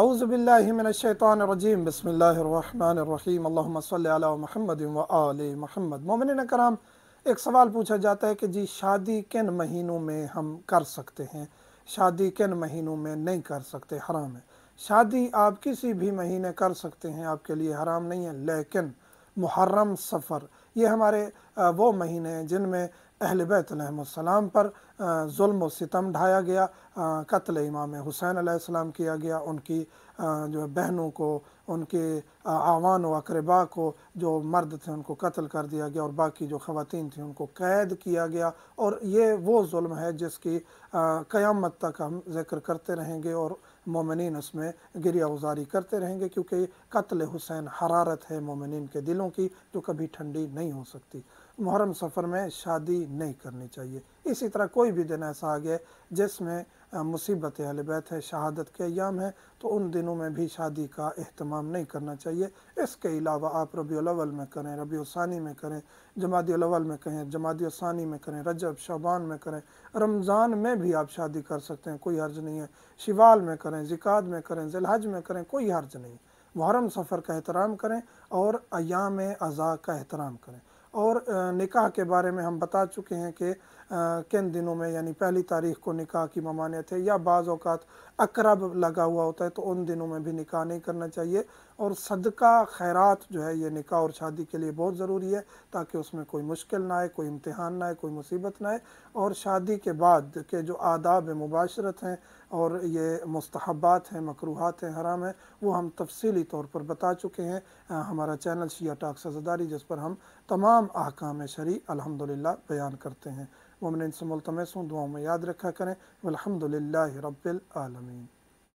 اعوذ باللہ من الشیطان الرجیم بسم اللہ الرحمن الرحیم اللہم صلی علی محمد و آل محمد مومنین کرام ایک سوال پوچھا جاتا ہے کہ جی شادی کن مہینوں میں ہم کر سکتے ہیں شادی کن مہینوں میں نہیں کر سکتے حرام ہے شادی آپ کسی بھی مہینے کر سکتے ہیں آپ کے لیے حرام نہیں ہے لیکن محرم سفر یہ ہمارے وہ مہینے ہیں جن میں اہل بیت علیہ السلام پر ظلم و ستم ڈھایا گیا قتل امام حسین علیہ السلام کیا گیا ان کی جو بہنوں کو ان کے آوان و اقربا کو جو مرد تھے ان کو قتل کر دیا گیا اور باقی جو خواتین تھیں ان کو قید کیا گیا اور یہ وہ ظلم ہے جس کی قیامت تک ہم ذکر کرتے رہیں گے اور مومنین اس میں گریہ اوزاری کرتے رہیں گے کیونکہ قتل حسین حرارت ہے مومنین کے دلوں کی جو کبھی ٹھنڈی نہیں ہو سکتی محرم سفر میں شادی نہیں کرنی چاہیے اسی طرح کوئی بھی دن ایسا آ گیا جس میں مصیبت اہل بیت ہے شہادت کے ایام ہے تو ان دنوں میں بھی شادی کا اہتمام نہیں کرنا چاہیے اس کے علاوہ آپ ربیع الاول میں کریں ربیع ثانی میں کریں جمادی الاول میں کہیں جمادی ثانی میں کریں رجب شعبان میں کریں رمضان میں بھی آپ شادی کر سکتے ہیں کوئی حرج نہیں ہے شوال میں کریں زکاد میں کریں ذلحج میں کریں کوئی حرج نہیں ہے محرم سفر کا احترام کریں اور ایام ازا کا احترام کریں اور نکاح کے بارے میں ہم بتا چکے ہیں کہ کن دنوں میں یعنی پہلی تاریخ کو نکاح کی ممانعت ہے یا بعض اوقات اقرب لگا ہوا ہوتا ہے تو ان دنوں میں بھی نکاح نہیں کرنا چاہیے اور صدقہ خیرات جو ہے یہ نکاح اور شادی کے لیے بہت ضروری ہے تاکہ اس میں کوئی مشکل نہ آئے کوئی امتحان نہ آئے کوئی مصیبت نہ آئے اور شادی کے بعد کے جو آداب مباشرت ہیں اور یہ مستحبات ہیں مقروحات ہیں حرام ہیں وہ ہم تفصیلی طور پر بتا چکے ہیں ہمارا چینل شیعہ ٹاک سزداری جس پر ہم تمام تمام احکام شرعی الحمدللہ بیان کرتے ہیں ہوں دعاؤں میں یاد رکھا کریں الحمد رب العالمین